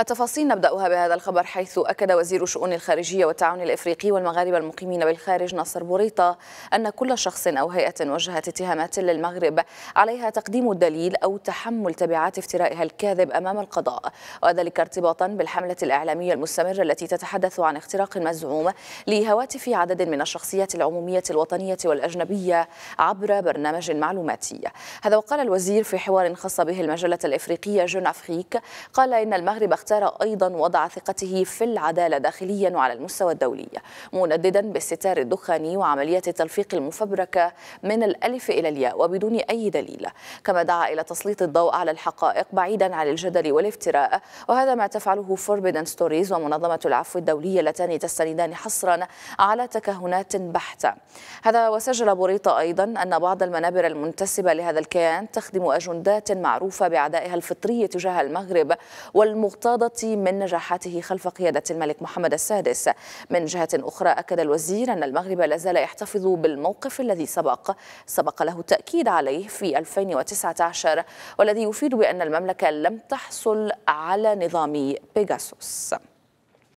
التفاصيل نبدأها بهذا الخبر حيث أكد وزير شؤون الخارجية والتعاون الإفريقي والمغاربة المقيمين بالخارج ناصر بوريطة أن كل شخص أو هيئة وجهت اتهامات للمغرب عليها تقديم الدليل أو تحمل تبعات افترائها الكاذب أمام القضاء وذلك ارتباطا بالحملة الإعلامية المستمرة التي تتحدث عن اختراق مزعوم لهواتف عدد من الشخصيات العمومية الوطنية والأجنبية عبر برنامج معلوماتي هذا وقال الوزير في حوار خاص به المجلة الإفريقية جون أفريك قال إن المغرب واختار أيضا وضع ثقته في العدالة داخليا وعلى المستوى الدولي منددا بالستار الدخاني وعملية التلفيق المفبركة من الألف إلى الياء وبدون أي دليل كما دعا إلى تسليط الضوء على الحقائق بعيدا عن الجدل والافتراء وهذا ما تفعله فوربيدن ستوريز ومنظمة العفو الدولية اللتان تستندان حصرا على تكهنات بحتة هذا وسجل بوريطة أيضا أن بعض المنابر المنتسبة لهذا الكيان تخدم أجندات معروفة بعدائها الفطرية تجاه المغرب والمغتاظ الرياضة من نجاحاته خلف قيادة الملك محمد السادس من جهة أخرى أكد الوزير أن المغرب لازال يحتفظ بالموقف الذي سبق سبق له التأكيد عليه في 2019 والذي يفيد بأن المملكة لم تحصل على نظام بيجاسوس